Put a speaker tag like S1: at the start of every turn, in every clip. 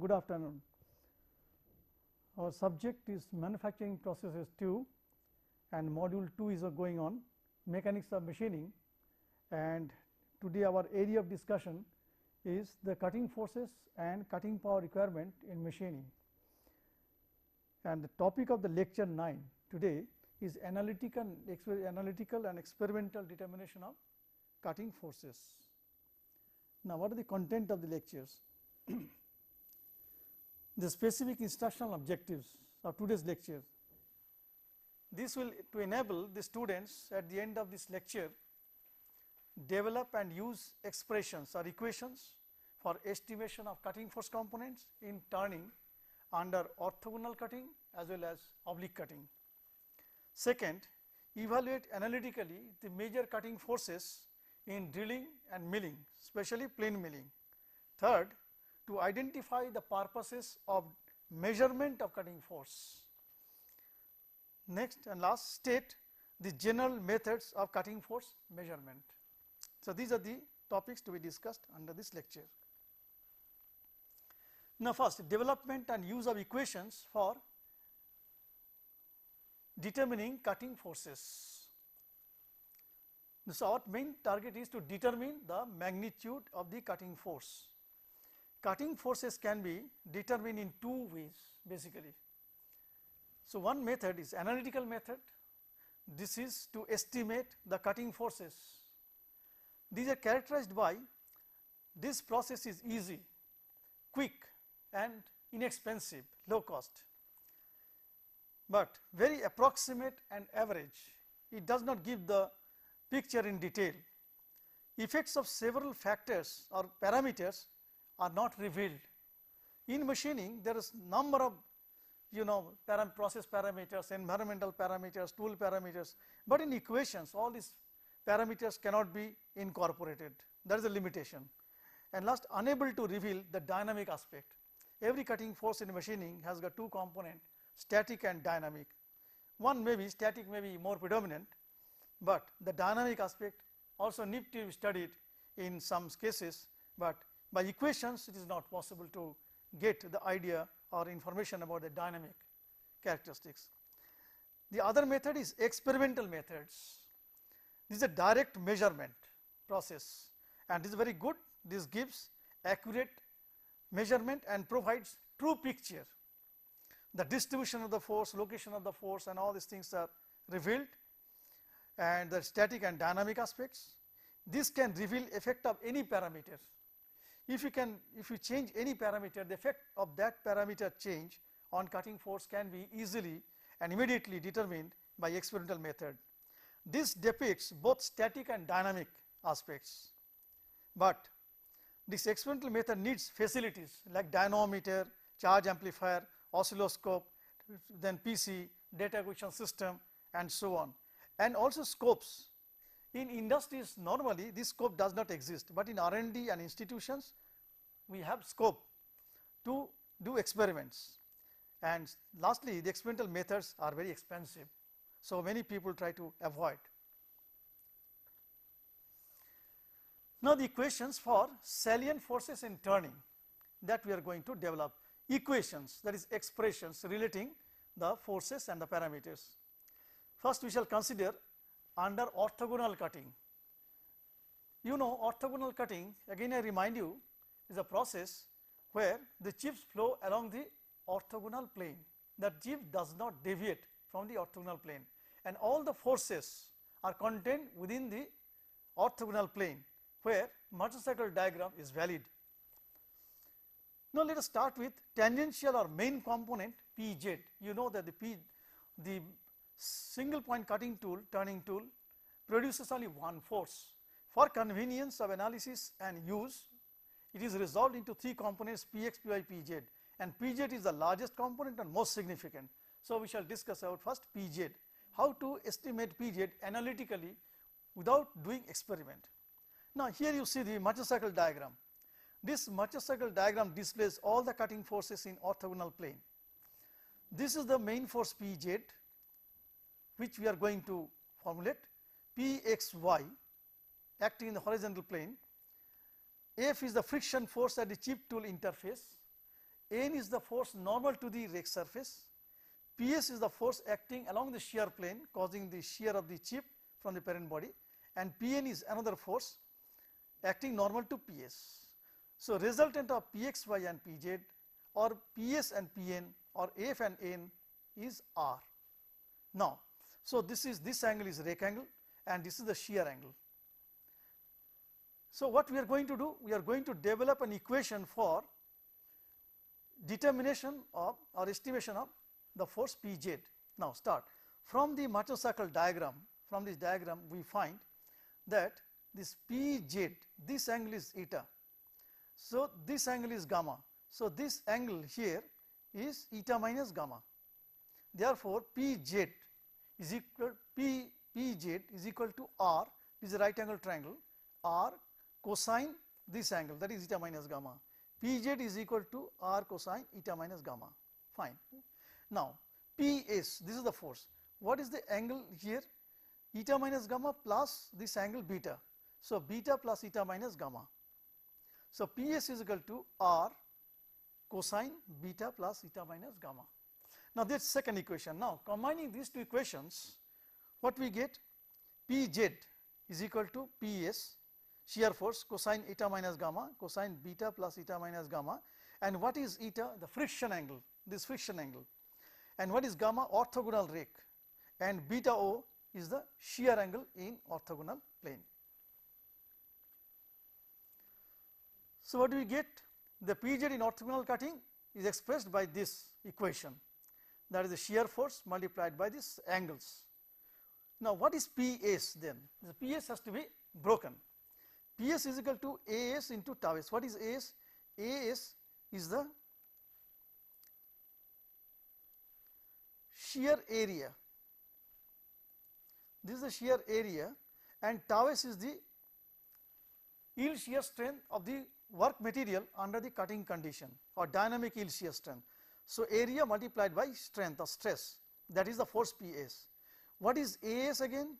S1: good afternoon. Our subject is manufacturing processes 2 and module 2 is going on mechanics of machining and today our area of discussion is the cutting forces and cutting power requirement in machining. And the topic of the lecture 9 today is analytical and, analytical and experimental determination of cutting forces. Now, what are the content of the lectures? the specific instructional objectives of today's lecture. This will to enable the students at the end of this lecture develop and use expressions or equations for estimation of cutting force components in turning under orthogonal cutting as well as oblique cutting. Second, evaluate analytically the major cutting forces in drilling and milling, especially plane milling. Third, to identify the purposes of measurement of cutting force. Next and last state the general methods of cutting force measurement. So, these are the topics to be discussed under this lecture. Now, first development and use of equations for determining cutting forces. So, our main target is to determine the magnitude of the cutting force Cutting forces can be determined in two ways basically. So, one method is analytical method, this is to estimate the cutting forces. These are characterized by this process is easy, quick and inexpensive, low cost, but very approximate and average. It does not give the picture in detail. Effects of several factors or parameters are not revealed. In machining, there is number of you know param process parameters, environmental parameters, tool parameters, but in equations all these parameters cannot be incorporated. That is a limitation. And last, unable to reveal the dynamic aspect. Every cutting force in machining has got two component, static and dynamic. One may be static may be more predominant, but the dynamic aspect also need to be studied in some cases, but by equations it is not possible to get the idea or information about the dynamic characteristics. The other method is experimental methods. This is a direct measurement process and this is very good. This gives accurate measurement and provides true picture. The distribution of the force, location of the force and all these things are revealed and the static and dynamic aspects. This can reveal effect of any parameter if you can, if you change any parameter, the effect of that parameter change on cutting force can be easily and immediately determined by experimental method. This depicts both static and dynamic aspects, but this experimental method needs facilities like dynamometer, charge amplifier, oscilloscope, then PC, data acquisition system and so on and also scopes in industries normally this scope does not exist, but in R&D and institutions we have scope to do experiments. And lastly the experimental methods are very expensive, so many people try to avoid. Now the equations for salient forces in turning that we are going to develop equations that is expressions relating the forces and the parameters. First we shall consider under orthogonal cutting. You know orthogonal cutting again I remind you is a process where the chips flow along the orthogonal plane that chip does not deviate from the orthogonal plane and all the forces are contained within the orthogonal plane where motorcycle diagram is valid. Now, let us start with tangential or main component P z. You know that the P the single point cutting tool turning tool produces only one force. For convenience of analysis and use it is resolved into three components Px, Py, Pz and Pz is the largest component and most significant. So, we shall discuss about first Pz, how to estimate Pz analytically without doing experiment. Now, here you see the Macher cycle diagram. This Macher cycle diagram displays all the cutting forces in orthogonal plane. This is the main force Pz which we are going to formulate P x y acting in the horizontal plane, F is the friction force at the chip tool interface, N is the force normal to the rake surface, PS is the force acting along the shear plane causing the shear of the chip from the parent body and Pn is another force acting normal to PS. So, resultant of Pxy and Pz or Ps and Pn or F and N is R. Now, so, this is this angle is rake angle and this is the shear angle. So, what we are going to do? We are going to develop an equation for determination of or estimation of the force P z. Now, start from the motorcycle diagram from this diagram we find that this P z this angle is eta. So, this angle is gamma. So, this angle here is eta minus gamma. Therefore, P z is equal is equal to R This is a right angle triangle R cosine this angle that is eta minus gamma Pz is equal to R cosine eta minus gamma fine. Now Ps this is the force what is the angle here eta minus gamma plus this angle beta. So, beta plus eta minus gamma. So, Ps is equal to R cosine beta plus eta minus gamma. Now, this second equation. Now, combining these two equations, what we get? Pz is equal to Ps shear force cosine eta minus gamma cosine beta plus eta minus gamma and what is eta? The friction angle, this friction angle and what is gamma? Orthogonal rake and beta O is the shear angle in orthogonal plane. So, what do we get? The Pz in orthogonal cutting is expressed by this equation that is the shear force multiplied by these angles. Now, what is PS then? The PS has to be broken. PS is equal to AS into tau s. What is AS? AS is the shear area. This is the shear area and tau s is the yield shear strength of the work material under the cutting condition or dynamic yield shear strength. So, area multiplied by strength or stress that is the force P s. What is A s again?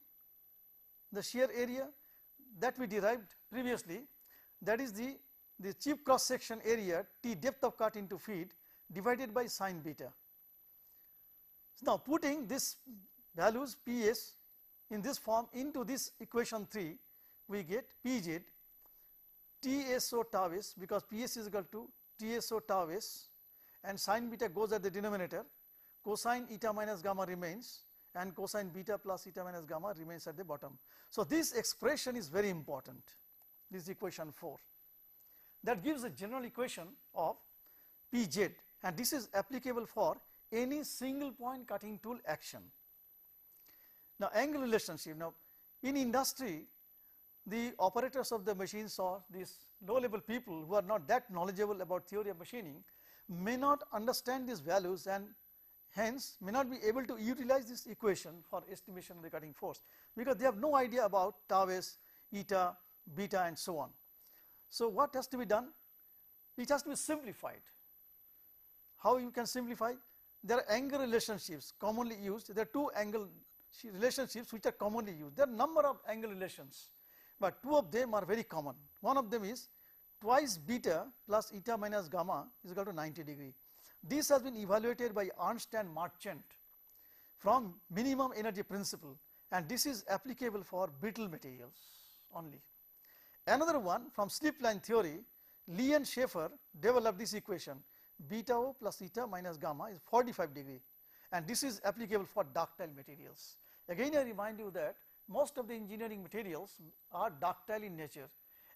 S1: The shear area that we derived previously that is the, the chief cross section area T depth of cut into feet divided by sine beta. Now, putting these values P s in this form into this equation 3 we get P z T s o tau s because P s is equal to T s o tau s and sine beta goes at the denominator, cosine eta minus gamma remains and cosine beta plus eta minus gamma remains at the bottom. So, this expression is very important, this is equation 4. That gives a general equation of Pz and this is applicable for any single point cutting tool action. Now, angle relationship. Now, in industry, the operators of the machines or these low level people who are not that knowledgeable about theory of machining, may not understand these values and hence may not be able to utilize this equation for estimation of the cutting force because they have no idea about tau s, eta, beta and so on. So, what has to be done? It has to be simplified. How you can simplify? There are angle relationships commonly used, there are two angle relationships which are commonly used, there are number of angle relations, but two of them are very common. One of them is twice beta plus eta minus gamma is equal to 90 degree. This has been evaluated by Ernst and Marchant from minimum energy principle and this is applicable for brittle materials only. Another one from slip line theory, Lee and Schaefer developed this equation beta o plus eta minus gamma is 45 degree and this is applicable for ductile materials. Again I remind you that most of the engineering materials are ductile in nature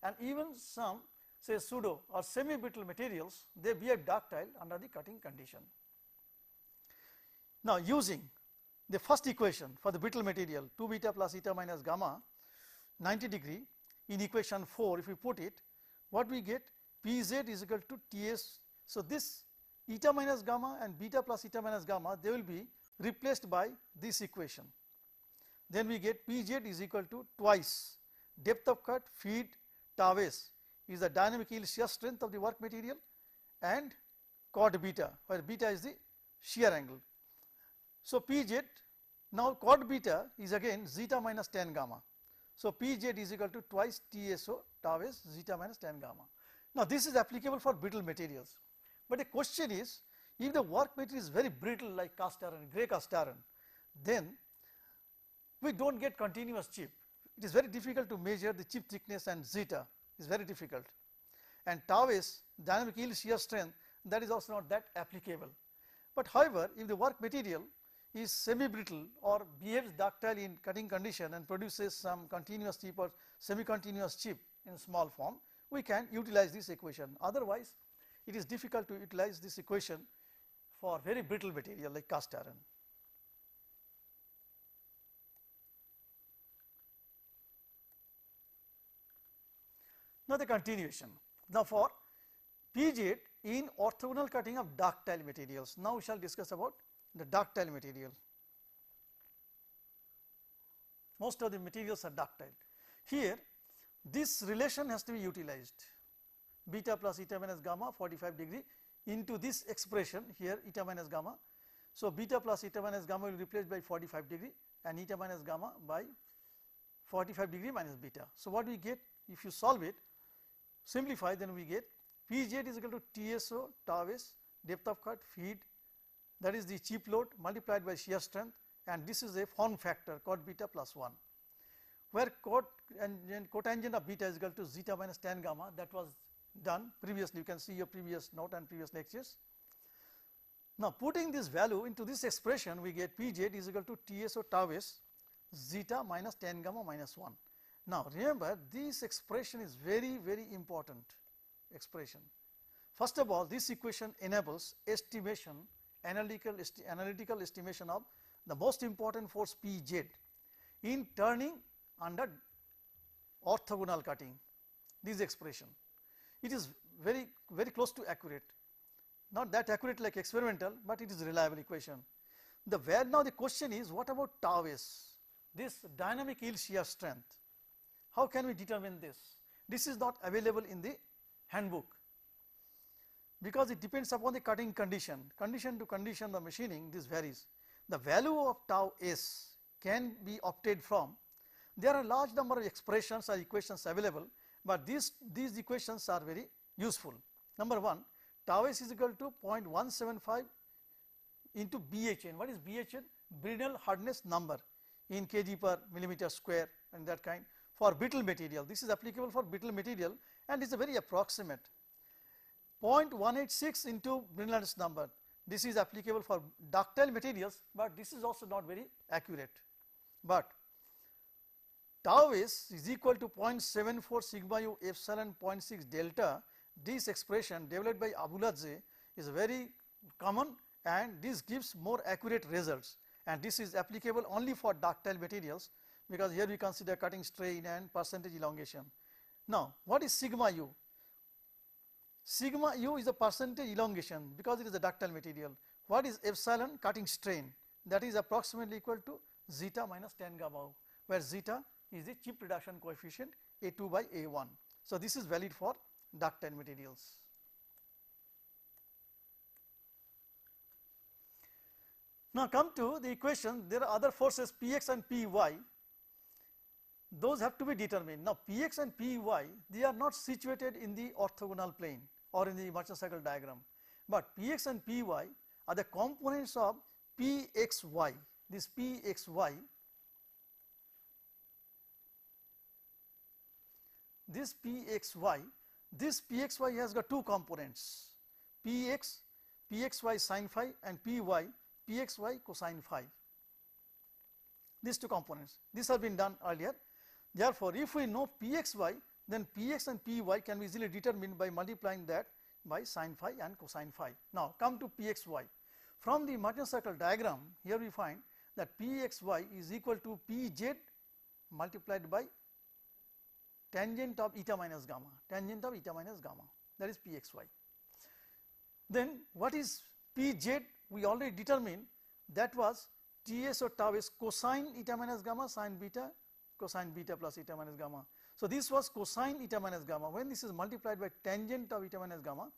S1: and even some say pseudo or semi brittle materials they behave ductile under the cutting condition. Now using the first equation for the brittle material 2 beta plus eta minus gamma 90 degree in equation 4 if we put it what we get Pz is equal to Ts. So, this eta minus gamma and beta plus eta minus gamma they will be replaced by this equation. Then we get Pz is equal to twice depth of cut feed tau s is the dynamic yield shear strength of the work material and cot beta where beta is the shear angle. So, P z now cot beta is again zeta minus tan gamma. So, P z is equal to twice T S O tau s zeta minus tan gamma. Now, this is applicable for brittle materials, but the question is if the work material is very brittle like cast iron, grey cast iron, then we do not get continuous chip. It is very difficult to measure the chip thickness and zeta is very difficult and tau is dynamic yield shear strength that is also not that applicable. But however, if the work material is semi brittle or behaves ductile in cutting condition and produces some continuous chip or semi continuous chip in small form, we can utilize this equation. Otherwise, it is difficult to utilize this equation for very brittle material like cast iron. Now, the continuation. Now, for PJIT in orthogonal cutting of ductile materials. Now, we shall discuss about the ductile material. Most of the materials are ductile. Here, this relation has to be utilized beta plus eta minus gamma 45 degree into this expression here eta minus gamma. So, beta plus eta minus gamma will replace by 45 degree and eta minus gamma by 45 degree minus beta. So, what we get if you solve it Simplify then we get Pz is equal to TSO tau s depth of cut feed that is the chip load multiplied by shear strength and this is a form factor cot beta plus 1 where cot and, cotangent of beta is equal to zeta minus tan gamma that was done previously you can see your previous note and previous lectures. Now, putting this value into this expression we get Pz is equal to TSO tau s zeta minus tan gamma minus 1 now, remember this expression is very very important expression. First of all this equation enables estimation analytical, esti analytical estimation of the most important force P z in turning under orthogonal cutting this expression. It is very very close to accurate not that accurate like experimental, but it is reliable equation. The where now the question is what about tau s this dynamic yield shear strength how can we determine this? This is not available in the handbook because it depends upon the cutting condition, condition to condition the machining this varies. The value of tau s can be obtained from, there are a large number of expressions or equations available, but these, these equations are very useful. Number 1, tau s is equal to 0.175 into BHN. What is BHN? Brinell hardness number in kg per millimeter square and that kind for brittle material. This is applicable for brittle material and is a very approximate. 0.186 into Brundtland's number. This is applicable for ductile materials, but this is also not very accurate. But tau is, is equal to 0.74 sigma u epsilon 0.6 delta. This expression developed by Abuladze is very common and this gives more accurate results and this is applicable only for ductile materials because here we consider cutting strain and percentage elongation. Now, what is sigma u? Sigma u is the percentage elongation because it is a ductile material. What is epsilon cutting strain? That is approximately equal to zeta minus ten gamma gamma where zeta is the chip reduction coefficient A2 by A1. So, this is valid for ductile materials. Now, come to the equation there are other forces P x and P y those have to be determined. Now, Px and Py, they are not situated in the orthogonal plane or in the Merchant cycle diagram, but Px and Py are the components of Pxy. This Pxy, this Pxy, this Pxy has got two components, Px, Pxy sine phi and Py, Pxy cosine phi. These two components, these have been done earlier Therefore, if we know Pxy then Px and Py can be easily determined by multiplying that by sine phi and cosine phi. Now, come to Pxy. From the Martin cycle diagram here we find that Pxy is equal to Pz multiplied by tangent of eta minus gamma, tangent of eta minus gamma that is Pxy. Then what is Pz we already determined that was Ts or tau is cosine eta minus gamma sine beta cosine beta plus eta minus gamma. So, this was cosine eta minus gamma when this is multiplied by tangent of eta minus gamma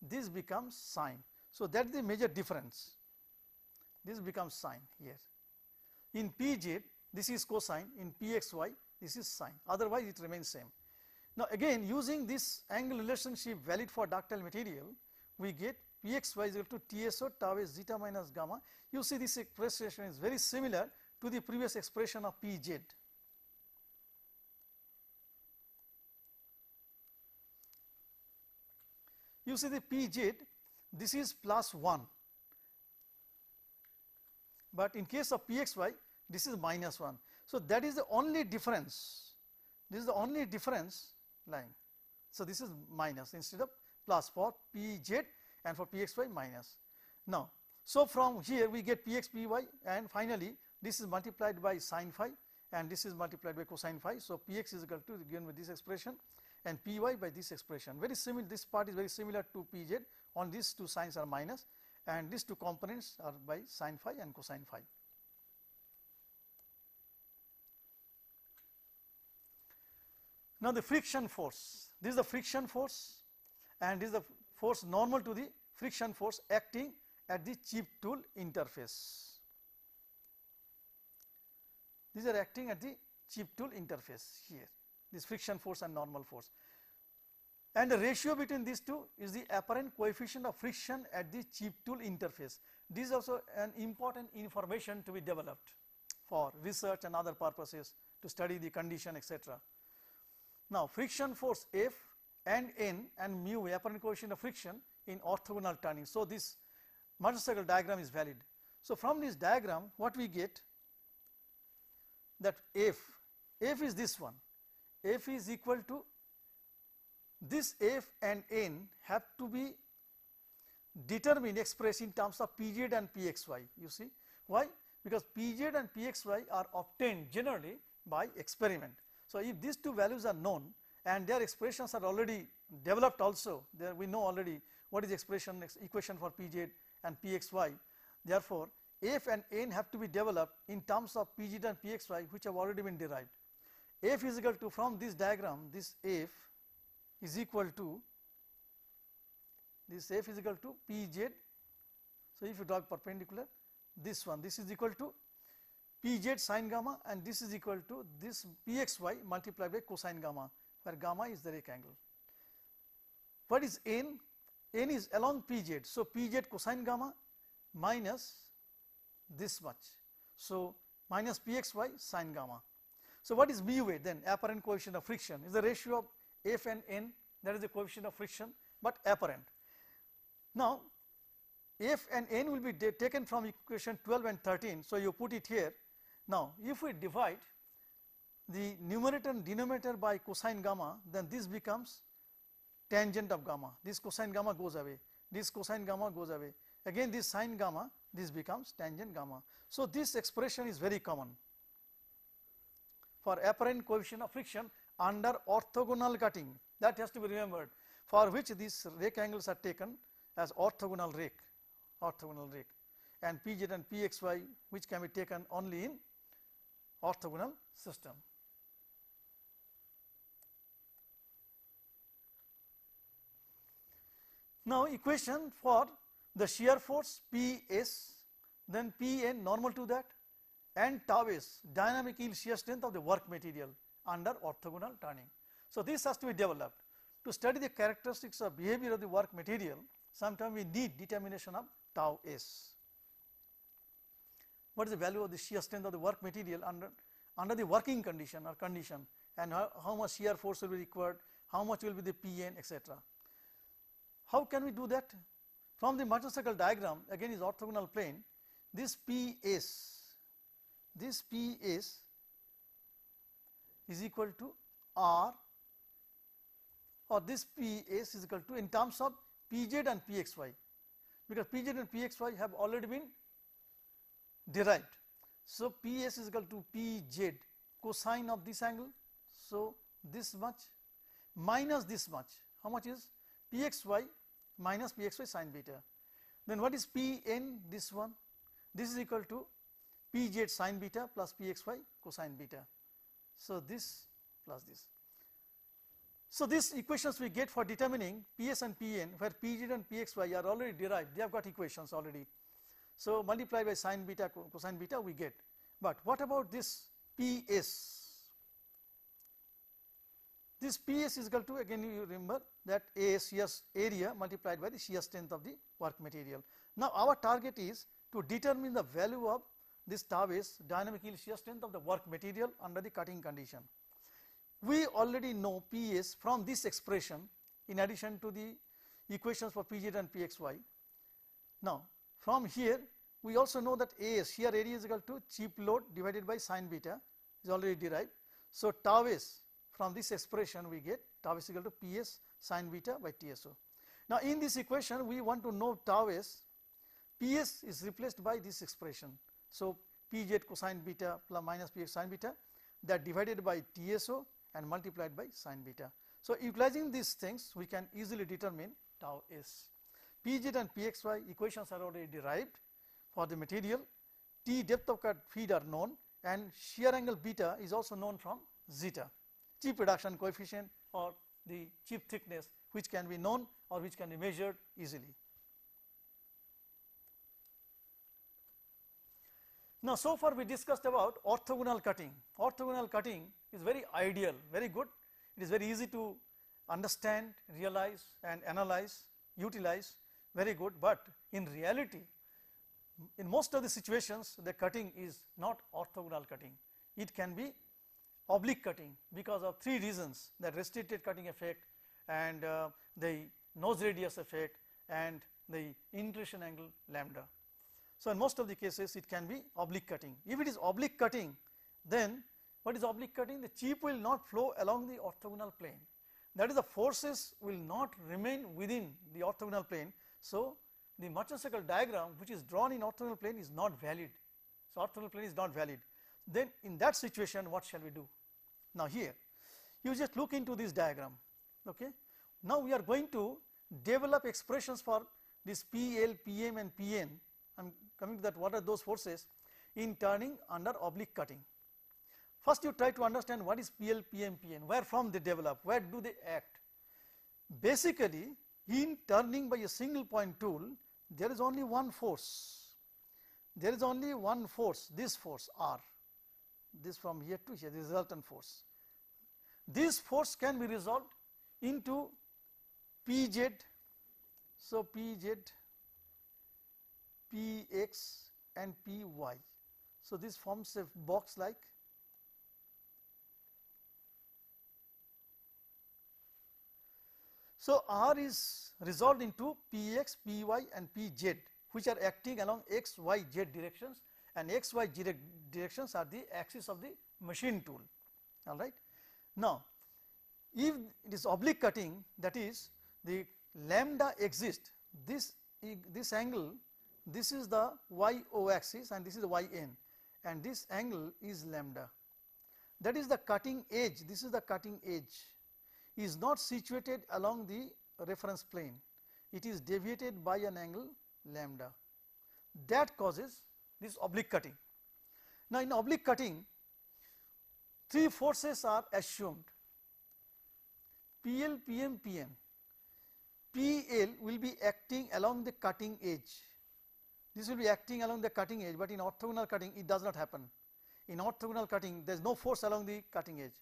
S1: this becomes sine. So, that is the major difference this becomes sine here. In Pj this is cosine in Pxy this is sine otherwise it remains same. Now, again using this angle relationship valid for ductile material we get Pxy is equal to TSO tau is zeta minus gamma. You see this expression is very similar to the previous expression of Pz. You see the Pz, this is plus 1, but in case of Pxy, this is minus 1. So, that is the only difference, this is the only difference line. So, this is minus instead of plus for Pz and for Pxy minus. Now, so from here we get Px, Py and finally, this is multiplied by sine phi and this is multiplied by cosine phi. So, Px is equal to given with this expression and Py by this expression. Very similar, this part is very similar to Pz on these two signs are minus and these two components are by sine phi and cosine phi. Now, the friction force, this is the friction force and this is the force normal to the friction force acting at the chip tool interface. These are acting at the chip tool interface here this friction force and normal force. And the ratio between these two is the apparent coefficient of friction at the chip tool interface. This is also an important information to be developed for research and other purposes to study the condition etc. Now, friction force F and N and mu apparent coefficient of friction in orthogonal turning. So, this motorcycle diagram is valid. So, from this diagram what we get that F, F is this one f is equal to this f and n have to be determined expressed in terms of pz and pxy you see why because pz and pxy are obtained generally by experiment. So, if these two values are known and their expressions are already developed also there we know already what is expression equation for pz and pxy therefore, f and n have to be developed in terms of pz and pxy which have already been derived f is equal to from this diagram this f is equal to this f is equal to p z. So, if you draw perpendicular this one this is equal to p z sine gamma and this is equal to this p x y multiplied by cosine gamma where gamma is the angle. What is n? n is along p z. So, p z cosine gamma minus this much. So, minus p x y sine gamma. So what is mu weight then? Apparent coefficient of friction is the ratio of F and N that is the coefficient of friction but apparent. Now F and N will be taken from equation 12 and 13. So you put it here. Now if we divide the numerator and denominator by cosine gamma then this becomes tangent of gamma. This cosine gamma goes away. This cosine gamma goes away. Again this sine gamma this becomes tangent gamma. So this expression is very common for apparent coefficient of friction under orthogonal cutting that has to be remembered for which these rake angles are taken as orthogonal rake orthogonal rake and pz and pxy which can be taken only in orthogonal system. Now, equation for the shear force P s then P n normal to that and tau is dynamic yield shear strength of the work material under orthogonal turning. So, this has to be developed. To study the characteristics of behavior of the work material, sometimes we need determination of tau s. What is the value of the shear strength of the work material under, under the working condition or condition and how, how much shear force will be required, how much will be the Pn etc. How can we do that? From the motorcycle diagram again is orthogonal plane, this P s this P is is equal to R or this P s is equal to in terms of P z and P x y, because P z and P x y have already been derived. So, P s is equal to P z cosine of this angle. So, this much minus this much, how much is P x y minus P x y sine beta. Then what is P n this one? This is equal to pz sine beta plus pxy cosine beta. So, this plus this. So, these equations we get for determining Ps and Pn where Pz and Pxy are already derived they have got equations already. So, multiply by sine beta cosine beta we get, but what about this Ps? This Ps is equal to again you remember that ASCS area multiplied by the shear strength of the work material. Now, our target is to determine the value of this tau is dynamic yield shear strength of the work material under the cutting condition. We already know P is from this expression in addition to the equations for Pz and Pxy. Now, from here we also know that AS shear area is equal to chip load divided by sine beta is already derived. So, tau is from this expression we get tau is equal to Ps sine beta by TSO. Now, in this equation we want to know tau is Ps is replaced by this expression so, Pz cosine beta plus minus Px sine beta that divided by TSO and multiplied by sine beta. So, utilizing these things we can easily determine tau s. P z and Pxy equations are already derived for the material, T depth of cut feed are known and shear angle beta is also known from zeta, chip reduction coefficient or the chip thickness which can be known or which can be measured easily. Now, so far we discussed about orthogonal cutting. Orthogonal cutting is very ideal, very good. It is very easy to understand, realize and analyze, utilize, very good. But in reality, in most of the situations, the cutting is not orthogonal cutting. It can be oblique cutting because of three reasons, the restricted cutting effect and uh, the nose radius effect and the intrusion angle lambda. So, in most of the cases it can be oblique cutting. If it is oblique cutting then what is oblique cutting? The chip will not flow along the orthogonal plane that is the forces will not remain within the orthogonal plane. So, the merchant circle diagram which is drawn in orthogonal plane is not valid. So, orthogonal plane is not valid. Then in that situation what shall we do? Now, here you just look into this diagram. Okay. Now, we are going to develop expressions for this P, L, P, M and P, N I am coming to that what are those forces in turning under oblique cutting. First you try to understand what is PL, PM, PN, where from they develop, where do they act. Basically in turning by a single point tool there is only one force, there is only one force this force R, this from here to here the resultant force. This force can be resolved into Pz, so Pz p x and p y. So, this forms a box like So, R is resolved into p x, p y and p z which are acting along x, y, z directions and x, y direct directions are the axis of the machine tool all right. Now, if it is oblique cutting that is the lambda exists this, this angle this is the y o axis and this is y n and this angle is lambda. That is the cutting edge, this is the cutting edge is not situated along the reference plane, it is deviated by an angle lambda that causes this oblique cutting. Now, in oblique cutting three forces are assumed PL, PM, PN. PL will be acting along the cutting edge this will be acting along the cutting edge, but in orthogonal cutting it does not happen. In orthogonal cutting there is no force along the cutting edge.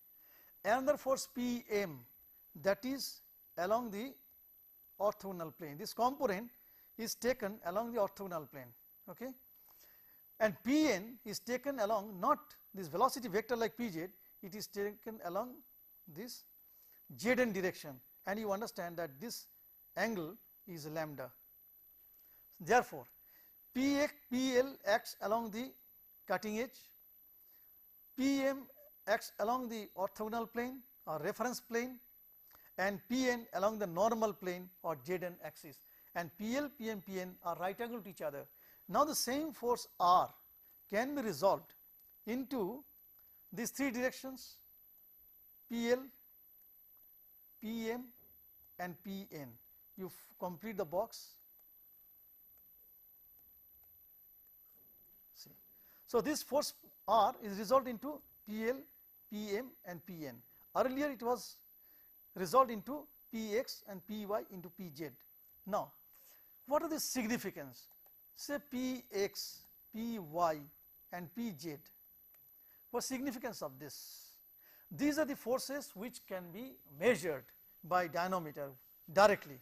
S1: Another force Pm that is along the orthogonal plane. This component is taken along the orthogonal plane. Okay? and Pn is taken along not this velocity vector like Pz, it is taken along this Zn direction and you understand that this angle is lambda. Therefore, PX, PL acts along the cutting edge, PM acts along the orthogonal plane or reference plane and PN along the normal plane or ZN axis and PL, PM, PN are right angle to each other. Now, the same force R can be resolved into these three directions PL, PM and PN. You complete the box So, this force R is resolved into PL, PM and PN. Earlier it was resolved into Px and Py into Pz. Now, what are the significance? Say Px, Py and Pz. What significance of this? These are the forces which can be measured by dynamometer directly.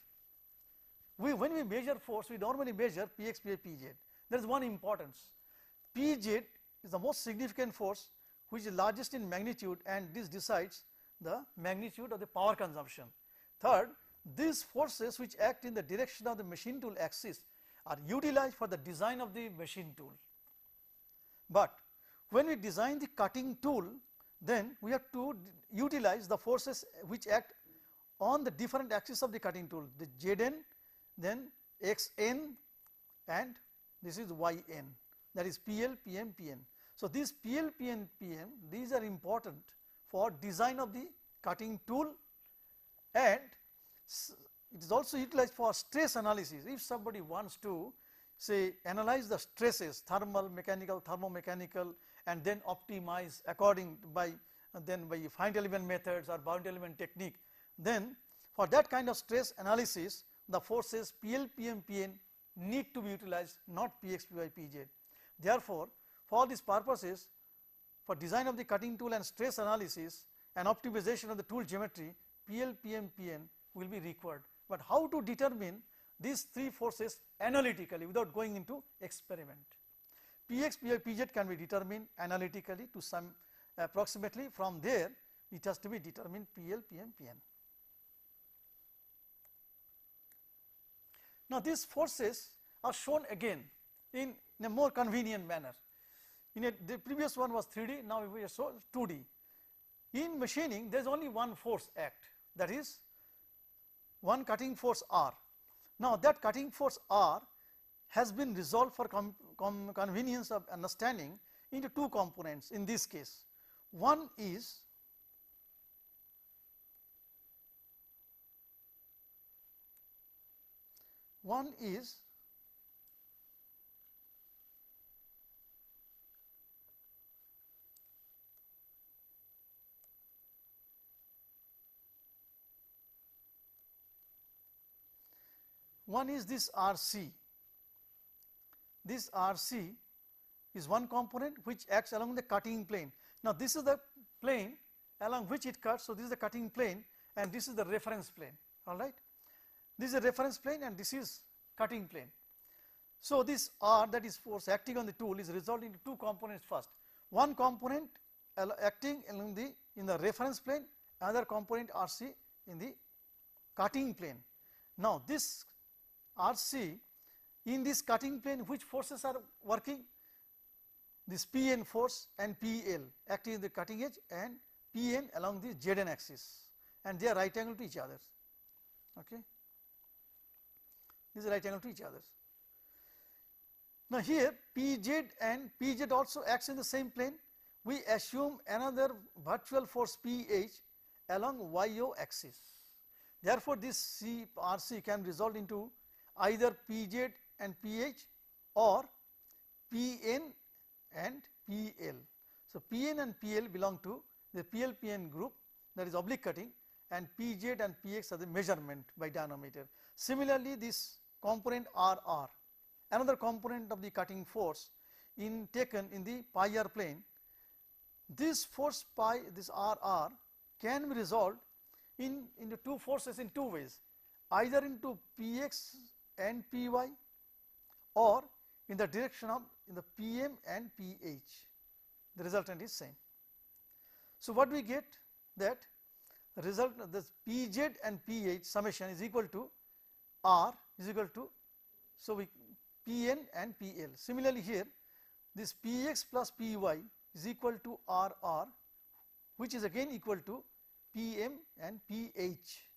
S1: We when we measure force, we normally measure Px, Py, Pz. There is one importance Pz is the most significant force which is largest in magnitude and this decides the magnitude of the power consumption. Third, these forces which act in the direction of the machine tool axis are utilized for the design of the machine tool. But when we design the cutting tool, then we have to utilize the forces which act on the different axis of the cutting tool, the Zn, then Xn and this is Yn that is PL, PM, PN. So, these PL, PN, PM these are important for design of the cutting tool and it is also utilized for stress analysis. If somebody wants to say analyze the stresses thermal, mechanical, thermomechanical and then optimize according by then by finite element methods or boundary element technique. Then for that kind of stress analysis the forces PL, PM, PN need to be utilized not PX PY PZ. Therefore, for these purposes, for design of the cutting tool and stress analysis and optimization of the tool geometry, PL, PM, PN will be required. But how to determine these three forces analytically without going into experiment? Px, Py, Pz can be determined analytically to some approximately from there it has to be determined PL, PM, PN. Now, these forces are shown again in in a more convenient manner. In a, the previous one was 3D, now we are so 2D. In machining, there is only one force act, that is one cutting force R. Now, that cutting force R has been resolved for convenience of understanding into two components in this case. One is one is One is this RC. This RC is one component which acts along the cutting plane. Now, this is the plane along which it cuts. So, this is the cutting plane and this is the reference plane all right. This is a reference plane and this is cutting plane. So, this R that is force acting on the tool is resolved into two components first. One component acting in the in the reference plane, another component RC in the cutting plane. Now, this RC in this cutting plane which forces are working this PN force and PL acting in the cutting edge and PN along the ZN axis and they are right angle to each other. Okay. This is right angle to each other. Now, here PZ and PZ also acts in the same plane. We assume another virtual force PH along YO axis. Therefore, this CRC can result into either Pz and Ph or Pn and Pl. So, Pn and Pl belong to the PLPN group that is oblique cutting and Pz and Px are the measurement by dynamometer. Similarly, this component Rr, another component of the cutting force in taken in the pi r plane, this force pi this Rr can be resolved in into two forces in two ways either into Px and Py or in the direction of in the Pm and Ph the resultant is same. So, what we get that result this Pz and Ph summation is equal to R is equal to so we Pn and Pl. Similarly, here this Px plus Py is equal to R R, which is again equal to Pm and Ph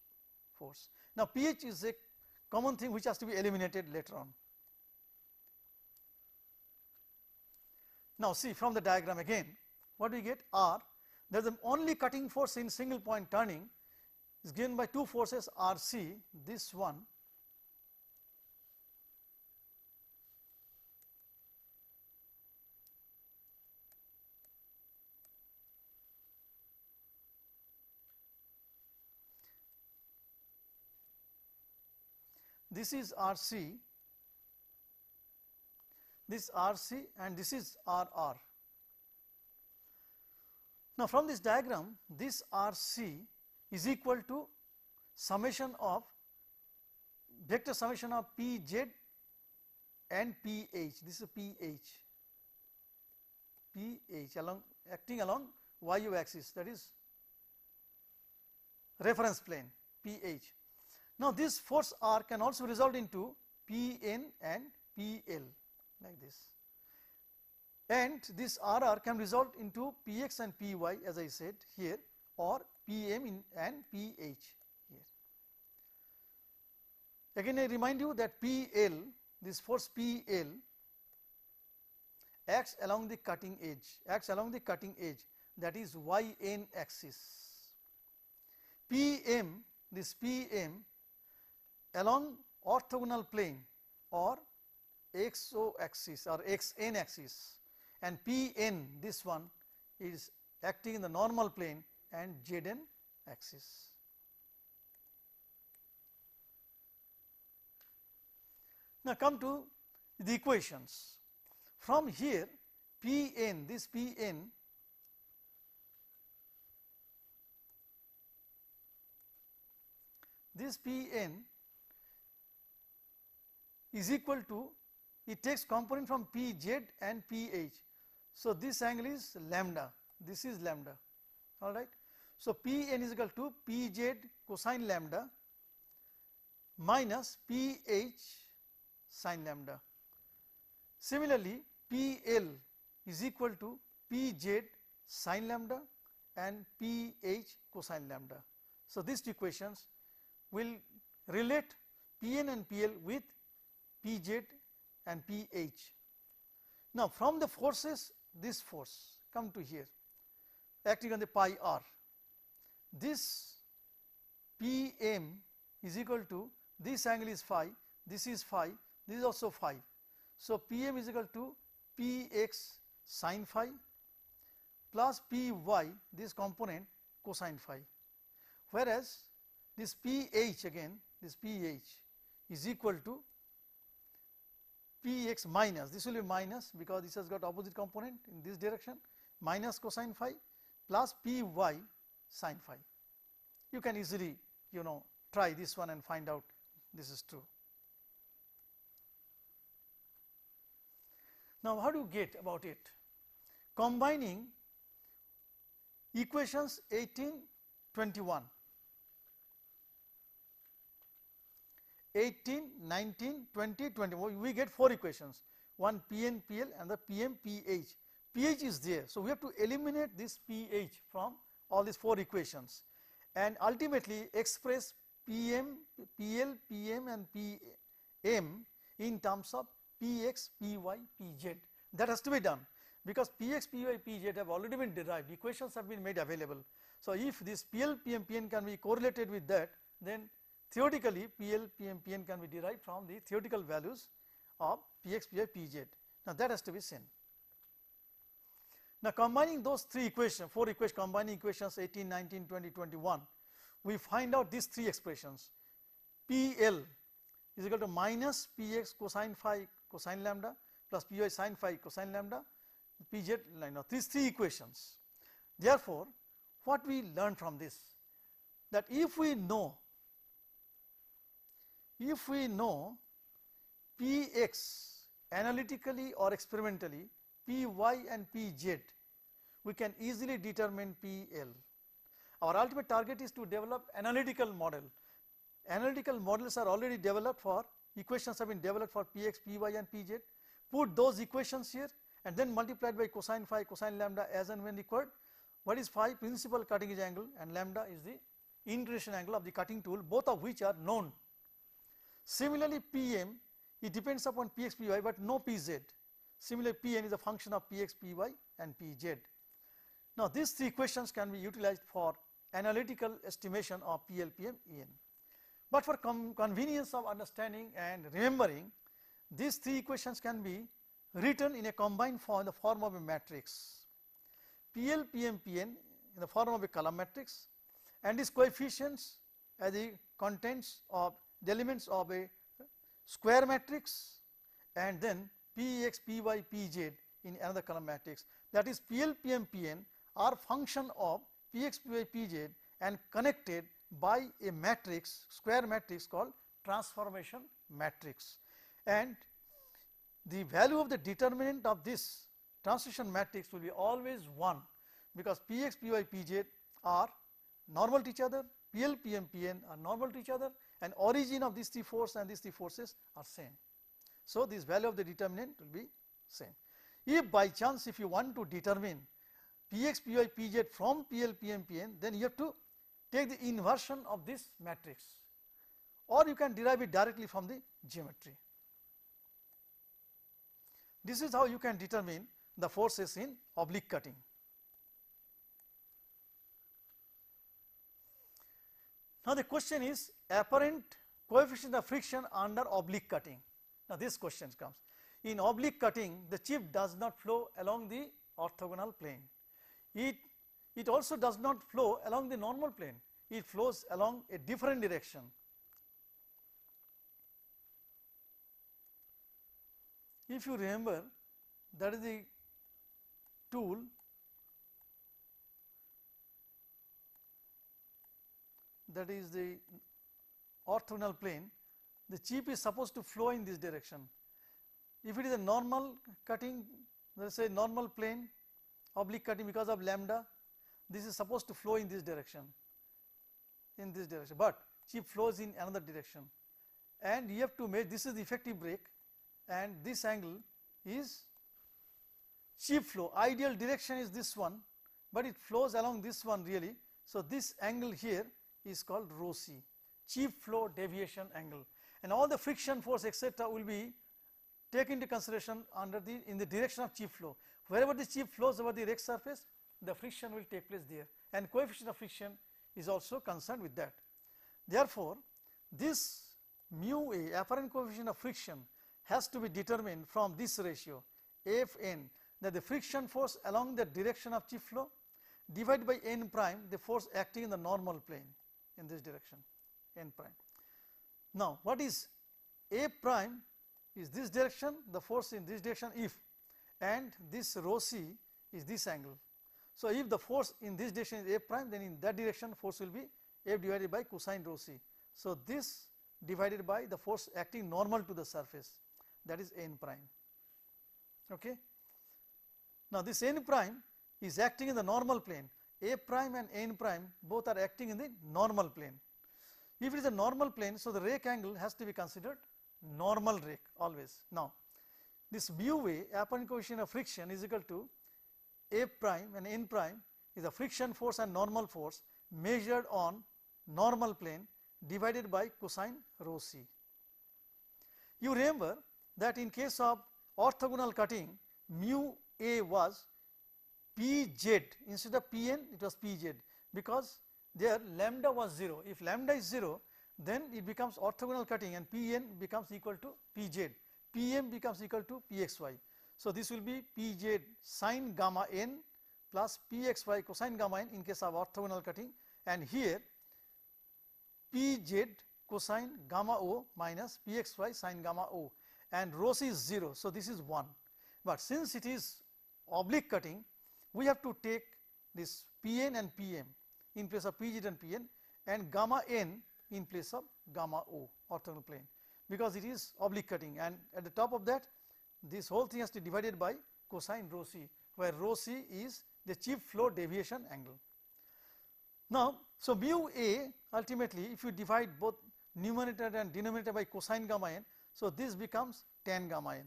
S1: force. Now, pH is a common thing which has to be eliminated later on. Now see from the diagram again what we get R there is the only cutting force in single point turning is given by two forces RC this one This is RC, this RC and this is RR. Now, from this diagram this RC is equal to summation of vector summation of Pz and Ph this is Ph Ph along acting along y u axis that is reference plane Ph now, this force R can also result into P n and P l like this and this R R can result into P x and P y as I said here or P m and P h here. Again I remind you that P l this force P l acts along the cutting edge acts along the cutting edge that is y n axis. P m this P m along orthogonal plane or xo axis or xn axis and pn this one is acting in the normal plane and zn axis. Now, come to the equations. From here pn this pn this pn is equal to it takes component from Pz and Ph. So, this angle is lambda, this is lambda alright. So, Pn is equal to Pz cosine lambda minus Ph sine lambda. Similarly, Pl is equal to Pz sine lambda and Ph cosine lambda. So, these two equations will relate Pn and Pl with Pz and Ph. Now, from the forces this force come to here acting on the pi r this P m is equal to this angle is phi this is phi this is also phi. So, P m is equal to P x sine phi plus P y this component cosine phi whereas, this P h again this P h is equal to p x minus this will be minus because this has got opposite component in this direction minus cosine phi plus p y sine phi. You can easily you know try this one and find out this is true. Now, how do you get about it? Combining equations 18, 21 18, 19, 20, 20. We get 4 equations, one PN, PL and the PM, PH. PH is there. So, we have to eliminate this PH from all these 4 equations and ultimately express PM, PL, PM and PM in terms of Px, Py, Pz. That has to be done because Px, Py, Pz have already been derived, equations have been made available. So, if this PL, PM, PN can be correlated with that, then Theoretically, PL, PM, PN can be derived from the theoretical values of Px, Py, Pz. Now, that has to be seen. Now, combining those three equations, four equations, combining equations 18, 19, 20, 21, we find out these three expressions PL is equal to minus Px cosine phi cosine lambda plus Py sine phi cosine lambda Pz Now these three equations. Therefore, what we learn from this that if we know if we know Px analytically or experimentally Py and Pz, we can easily determine Pl. Our ultimate target is to develop analytical model. Analytical models are already developed for equations have been developed for Px, Py and Pz. Put those equations here and then multiplied by cosine phi, cosine lambda as and when required. What is phi? Principal cutting edge angle and lambda is the inclination angle of the cutting tool both of which are known Similarly, Pm, it depends upon Px, Py, but no Pz. Similarly, Pn is a function of Px, Py and Pz. Now, these three questions can be utilized for analytical estimation of PL, PM, EN. But for convenience of understanding and remembering, these three equations can be written in a combined form in the form of a matrix. PL, PM, PN in the form of a column matrix and its coefficients as the contents of the elements of a square matrix and then Px, Py, Pz in another column matrix that is P M P N are function of Px, Py, Pz and connected by a matrix square matrix called transformation matrix. And the value of the determinant of this transition matrix will be always 1 because Px, Py, Pz are normal to each other, P L P M P N are normal to each other and origin of these three force and these three forces are same. So, this value of the determinant will be same. If by chance if you want to determine Px, Py, Pz from Pl, Pm, Pn then you have to take the inversion of this matrix or you can derive it directly from the geometry. This is how you can determine the forces in oblique cutting. Now, the question is apparent coefficient of friction under oblique cutting. Now, this question comes. In oblique cutting, the chip does not flow along the orthogonal plane. It, it also does not flow along the normal plane. It flows along a different direction. If you remember, that is the tool that is the orthogonal plane, the chip is supposed to flow in this direction. If it is a normal cutting, let us say normal plane oblique cutting because of lambda, this is supposed to flow in this direction, in this direction, but chip flows in another direction and you have to make this is the effective break and this angle is chip flow. Ideal direction is this one, but it flows along this one really. So, this angle here is called rho c, chief flow deviation angle and all the friction force etc., will be taken into consideration under the in the direction of chief flow. Wherever the chief flows over the rake surface, the friction will take place there and coefficient of friction is also concerned with that. Therefore, this mu a apparent coefficient of friction has to be determined from this ratio f n that the friction force along the direction of chief flow divided by n prime the force acting in the normal plane in this direction n prime. Now, what is A prime is this direction the force in this direction if and this rho c is this angle. So, if the force in this direction is A prime then in that direction force will be F divided by cosine rho c. So, this divided by the force acting normal to the surface that is n prime. Okay. Now, this n prime is acting in the normal plane a prime and n prime both are acting in the normal plane. If it is a normal plane, so the rake angle has to be considered normal rake always. Now, this mu way apparent coefficient of friction is equal to a prime and n prime is a friction force and normal force measured on normal plane divided by cosine rho c. You remember that in case of orthogonal cutting mu a was Pz instead of Pn it was Pz because there lambda was 0. If lambda is 0 then it becomes orthogonal cutting and Pn becomes equal to Pz, Pm becomes equal to Pxy. So, this will be Pz sine gamma n plus Pxy cosine gamma n in case of orthogonal cutting and here Pz cosine gamma o minus Pxy sine gamma o and rho c is 0. So, this is 1, but since it is oblique cutting we have to take this Pn and Pm in place of Pz and Pn and gamma n in place of gamma o orthogonal plane because it is oblique cutting and at the top of that this whole thing has to be divided by cosine rho c where rho c is the chief flow deviation angle. Now, so mu a ultimately if you divide both numerator and denominator by cosine gamma n, so this becomes tan gamma n.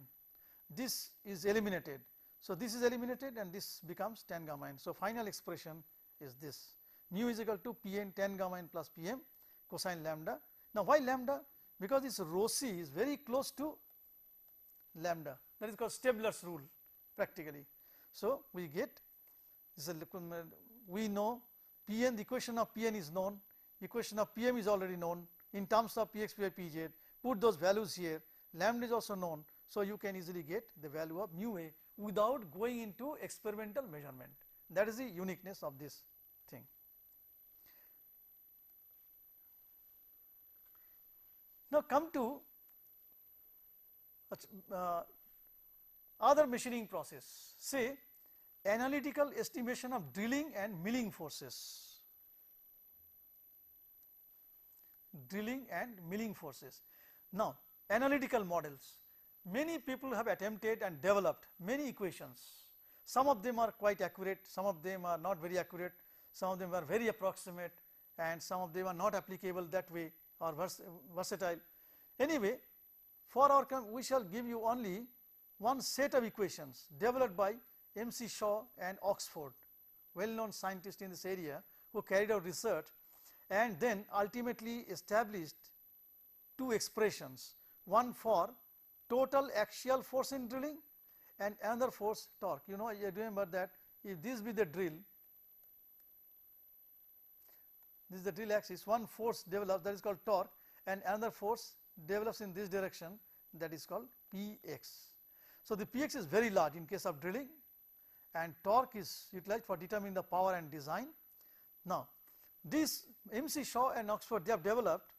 S1: This is eliminated so, this is eliminated and this becomes tan gamma n. So, final expression is this mu is equal to p n tan gamma n plus p m cosine lambda. Now, why lambda? Because this rho c is very close to lambda that is called Stabler's rule practically. So, we get this we know p n the equation of p n is known equation of p m is already known in terms of p x p z put those values here lambda is also known. So, you can easily get the value of mu a without going into experimental measurement. That is the uniqueness of this thing. Now come to uh, uh, other machining process, say analytical estimation of drilling and milling forces. Drilling and milling forces. Now, analytical models. Many people have attempted and developed many equations. Some of them are quite accurate, some of them are not very accurate, some of them are very approximate and some of them are not applicable that way or vers versatile. Anyway, for our we shall give you only one set of equations developed by M. C. Shaw and Oxford, well known scientist in this area who carried out research and then ultimately established two expressions, one for total axial force in drilling and another force torque. You know, you remember that if this be the drill, this is the drill axis, one force develops that is called torque and another force develops in this direction that is called Px. So, the Px is very large in case of drilling and torque is utilized for determining the power and design. Now, this MC Shaw and Oxford they have developed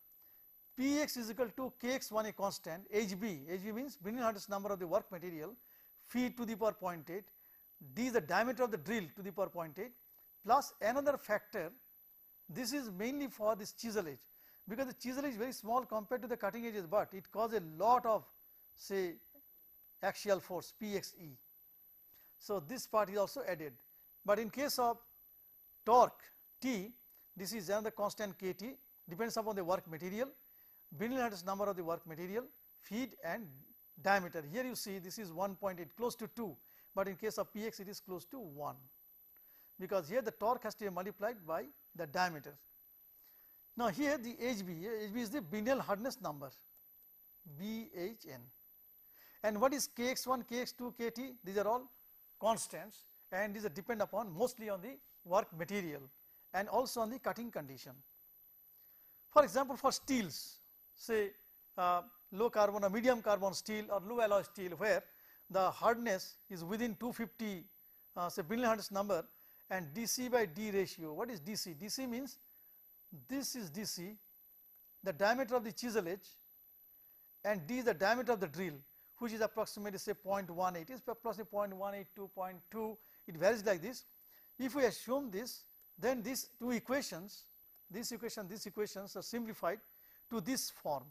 S1: Px is equal to kx1 a constant, Hb, Hb means Brennan's number of the work material, phi to the power 0.8, d is the diameter of the drill to the power 0.8 plus another factor, this is mainly for this chisel edge because the chisel is very small compared to the cutting edges, but it causes a lot of say axial force Pxe. So, this part is also added, but in case of torque T, this is another constant Kt depends upon the work material Bindle Hunter's number of the work material, feed and diameter. Here you see this is 1.8 close to 2, but in case of Px it is close to 1 because here the torque has to be multiplied by the diameter. Now, here the HB, HB is the Bindle hardness number BHN and what is Kx1, Kx2, Kt these are all constants and these are depend upon mostly on the work material and also on the cutting condition. For example, for steels say uh, low carbon or medium carbon steel or low alloy steel where the hardness is within 250 uh, say Brunel hardness number and dc by d ratio. What is dc? dc means this is dc the diameter of the chisel edge and d is the diameter of the drill which is approximately say 0.18 It's approximately 0.18 to 0.2 it varies like this. If we assume this then these two equations this equation this equations are simplified to this form,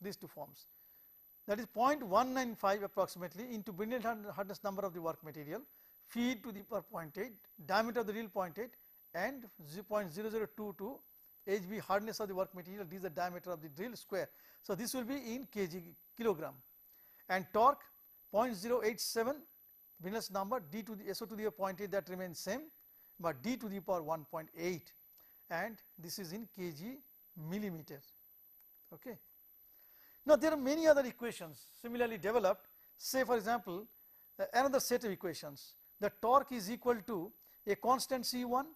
S1: these two forms. That is 0.195 approximately into brilliant hardness number of the work material, feed to the per 0.8, diameter of the real 0.8 and 0.0022 HB hardness of the work material, this is the diameter of the drill square. So, this will be in kg kilogram and torque 0.087 Reynolds number d to the SO to the power 0.8 that remains same, but d to the power 1.8 and this is in kg millimeter. Okay. Now, there are many other equations similarly developed say for example, uh, another set of equations the torque is equal to a constant C1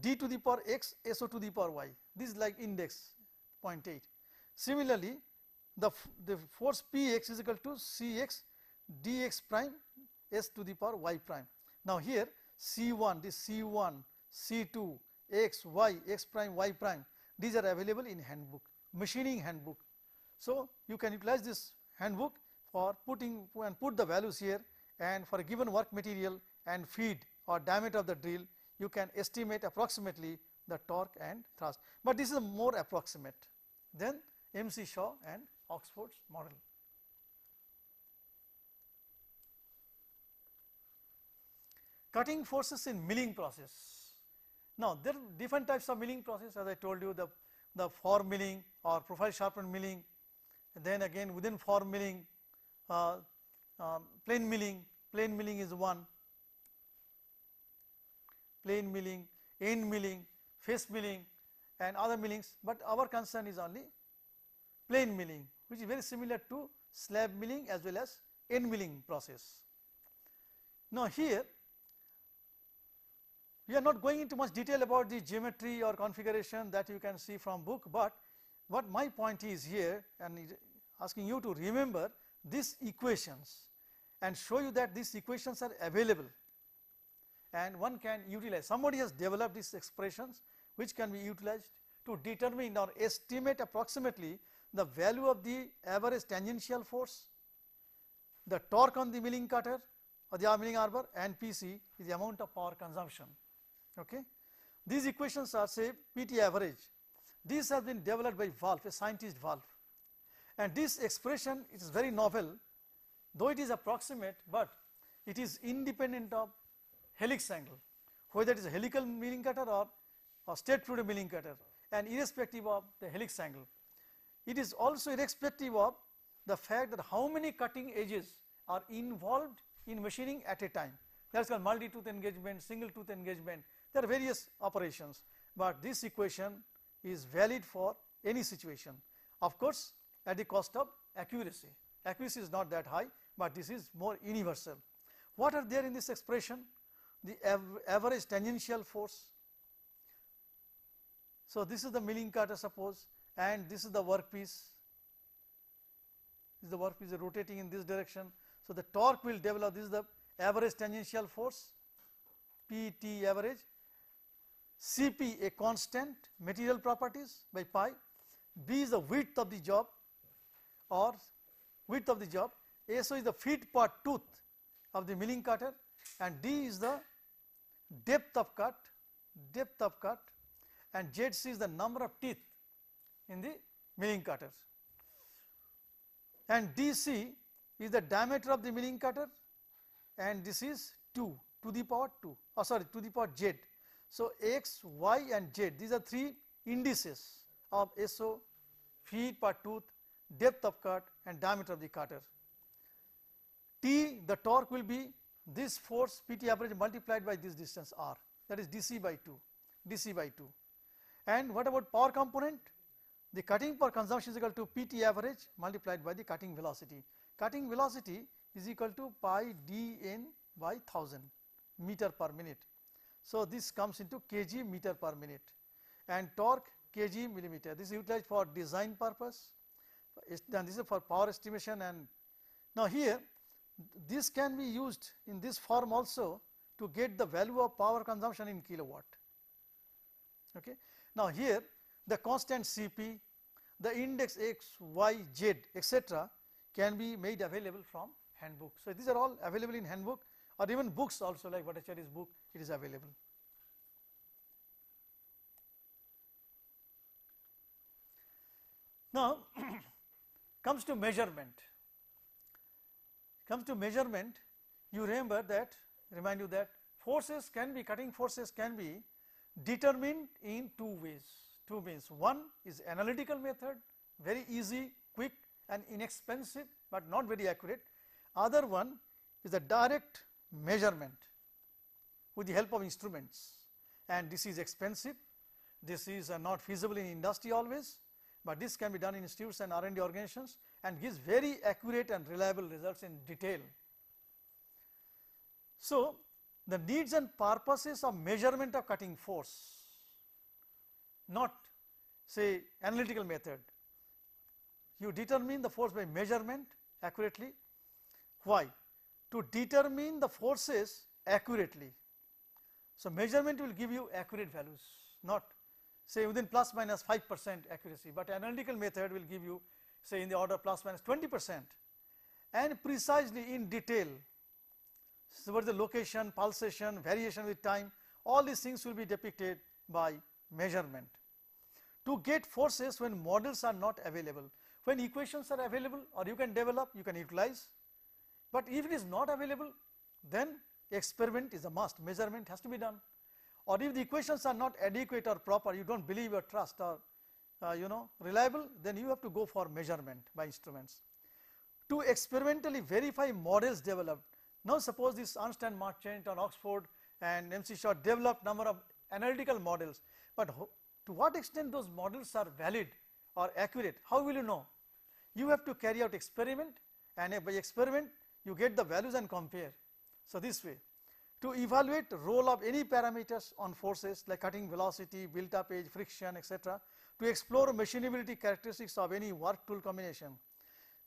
S1: d to the power x SO to the power y this is like index 0.8. Similarly, the, the force Px is equal to Cx dx prime s to the power y prime. Now, here C1 this C1, C2, x, y, x prime, y prime these are available in handbook machining handbook. So, you can utilize this handbook for putting and put the values here and for a given work material and feed or diameter of the drill you can estimate approximately the torque and thrust, but this is more approximate than MC Shaw and Oxford's model. Cutting forces in milling process. Now, there are different types of milling process as I told you the the form milling or profile sharpened milling, then again within form milling uh, um, plane milling, plane milling is one, plane milling, end milling, face milling and other millings, but our concern is only plane milling which is very similar to slab milling as well as end milling process. Now, here we are not going into much detail about the geometry or configuration that you can see from book, but what my point is here and asking you to remember these equations and show you that these equations are available and one can utilize. Somebody has developed these expressions which can be utilized to determine or estimate approximately the value of the average tangential force, the torque on the milling cutter or the milling arbor and PC is the amount of power consumption. Okay. These equations are say PT average. These have been developed by Valve, a scientist Valve. And this expression is very novel, though it is approximate, but it is independent of helix angle, whether it is a helical milling cutter or, or state fluid milling cutter and irrespective of the helix angle. It is also irrespective of the fact that how many cutting edges are involved in machining at a time. That is called multi-tooth engagement, single tooth engagement, there are various operations, but this equation is valid for any situation. Of course, at the cost of accuracy. Accuracy is not that high, but this is more universal. What are there in this expression? The av average tangential force. So, this is the milling cutter suppose and this is the workpiece. This is the workpiece rotating in this direction. So, the torque will develop this is the average tangential force P T average Cp a constant material properties by pi, b is the width of the job or width of the job, SO is the feet per tooth of the milling cutter and d is the depth of cut, depth of cut and zc is the number of teeth in the milling cutter. And dc is the diameter of the milling cutter and this is 2 to the power 2 or oh, sorry to the power z so, x, y and z these are three indices of SO, feed per tooth, depth of cut and diameter of the cutter. T the torque will be this force P t average multiplied by this distance r that is dc by 2, dc by 2. And what about power component? The cutting power consumption is equal to P t average multiplied by the cutting velocity. Cutting velocity is equal to pi d n by 1000 meter per minute. So, this comes into kg meter per minute and torque kg millimeter. This is utilized for design purpose and this is for power estimation and now here this can be used in this form also to get the value of power consumption in kilowatt. Okay. Now here the constant Cp, the index x, y, z etc can be made available from handbook. So, these are all available in handbook or even books also like Bhattacharya's book it is available. Now, comes to measurement, comes to measurement you remember that remind you that forces can be cutting forces can be determined in two ways, two means one is analytical method very easy, quick and inexpensive, but not very accurate. Other one is the direct measurement with the help of instruments and this is expensive, this is uh, not feasible in industry always, but this can be done in institutes and R&D organizations and gives very accurate and reliable results in detail. So, the needs and purposes of measurement of cutting force, not say analytical method. You determine the force by measurement accurately. Why? To determine the forces accurately so, measurement will give you accurate values not say within plus minus 5 percent accuracy, but analytical method will give you say in the order plus minus 20 percent and precisely in detail. So, the location, pulsation, variation with time all these things will be depicted by measurement. To get forces when models are not available, when equations are available or you can develop, you can utilize, but if it is not available then experiment is a must, measurement has to be done. Or if the equations are not adequate or proper, you do not believe or trust or uh, you know reliable, then you have to go for measurement by instruments. To experimentally verify models developed, now suppose this Arnstein Marchant and Oxford and MC Shaw developed number of analytical models, but to what extent those models are valid or accurate, how will you know? You have to carry out experiment and by experiment you get the values and compare. So, this way to evaluate role of any parameters on forces like cutting velocity, built up edge, friction etc. to explore machinability characteristics of any work tool combination.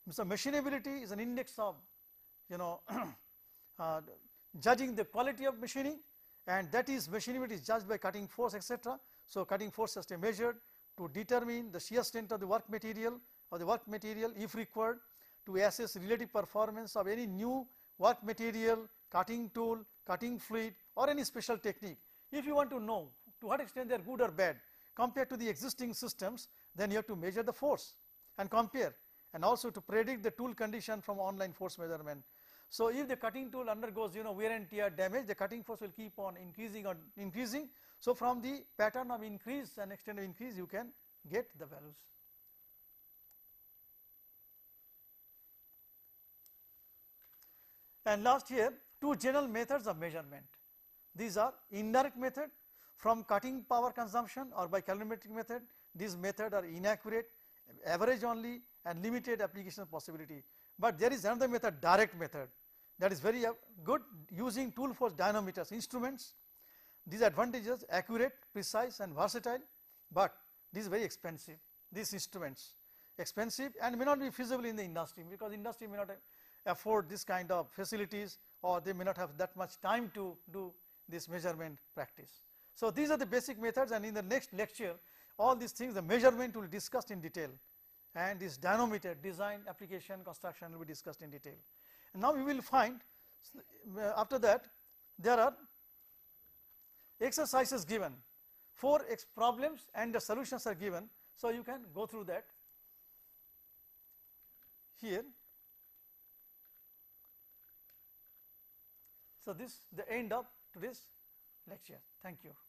S1: So, machinability is an index of you know uh, judging the quality of machining and that is machinability is judged by cutting force etc. So, cutting force has to be measured to determine the shear strength of the work material or the work material if required to assess relative performance of any new work material cutting tool, cutting fluid or any special technique. If you want to know to what extent they are good or bad compared to the existing systems, then you have to measure the force and compare and also to predict the tool condition from online force measurement. So, if the cutting tool undergoes you know wear and tear damage, the cutting force will keep on increasing on increasing. So, from the pattern of increase and extent of increase you can get the values. And last year two general methods of measurement. These are indirect method from cutting power consumption or by calorimetric method. These methods are inaccurate, average only and limited application possibility. But there is another method, direct method that is very uh, good using tool force dynamometers, instruments. These advantages accurate, precise and versatile, but this is very expensive, these instruments expensive and may not be feasible in the industry because industry may not uh, afford this kind of facilities or they may not have that much time to do this measurement practice. So, these are the basic methods and in the next lecture all these things the measurement will be discussed in detail and this dynamometer design application construction will be discussed in detail. And now, we will find uh, after that there are exercises given four ex problems and the solutions are given. So, you can go through that here So, this the end of today's lecture. Thank you.